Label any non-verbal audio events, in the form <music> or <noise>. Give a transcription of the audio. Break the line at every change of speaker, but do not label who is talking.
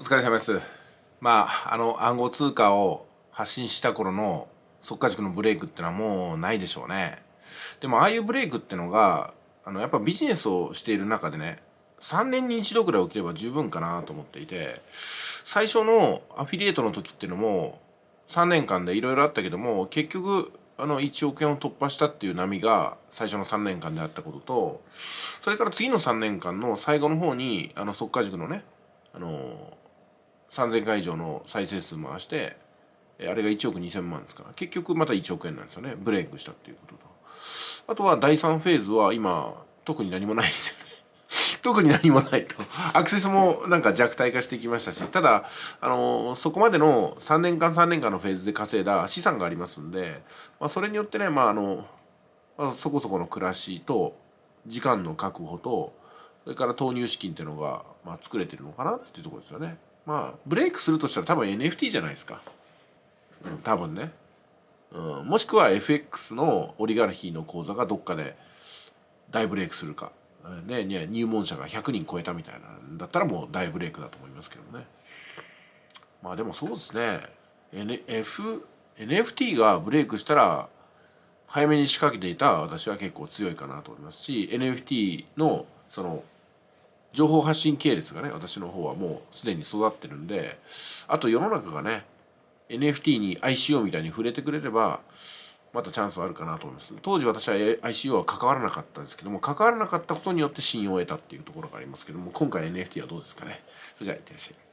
お疲れ様です。まあ、あの暗号通貨を発信した頃の速化塾のブレイクってのはもうないでしょうね。でもああいうブレイクってのが、あのやっぱビジネスをしている中でね、3年に一度くらい起きれば十分かなと思っていて、最初のアフィリエイトの時っていうのも、3年間でいろいろあったけども、結局、あの1億円を突破したっていう波が最初の3年間であったことと、それから次の3年間の最後の方に、あの、速化塾のね、あの3,000回以上の再生数回してあれが1億2,000万ですから結局また1億円なんですよねブレイクしたっていうこととあとは第3フェーズは今特に何もないですよね <laughs> 特に何もないとアクセスもなんか弱体化してきましたし、ただ、あの、そこまでの3年間3年間のフェーズで稼いだ資産がありますんで、まあ、それによってね、まあ、あの、まあ、そこそこの暮らしと、時間の確保と、それから投入資金っていうのが、まあ、作れてるのかなっていうところですよね。まあブレイクするとしたら多分 NFT じゃないですか。うん、多分ね。うん、もしくは FX のオリガルヒの口座がどっかで大ブレイクするか。ね、入門者が100人超えたみたいなんだったらもう大ブレイクだと思いますけどね。まあでもそうですね。NF、NFT がブレイクしたら早めに仕掛けていた私は結構強いかなと思いますし NFT のその情報発信系列がね私の方はもうすでに育ってるんであと世の中がね NFT に ICO みたいに触れてくれればまたチャンスはあるかなと思います当時私は ICO は関わらなかったんですけども関わらなかったことによって信用を得たっていうところがありますけども今回 NFT はどうですかねそれじゃあいってらっしゃい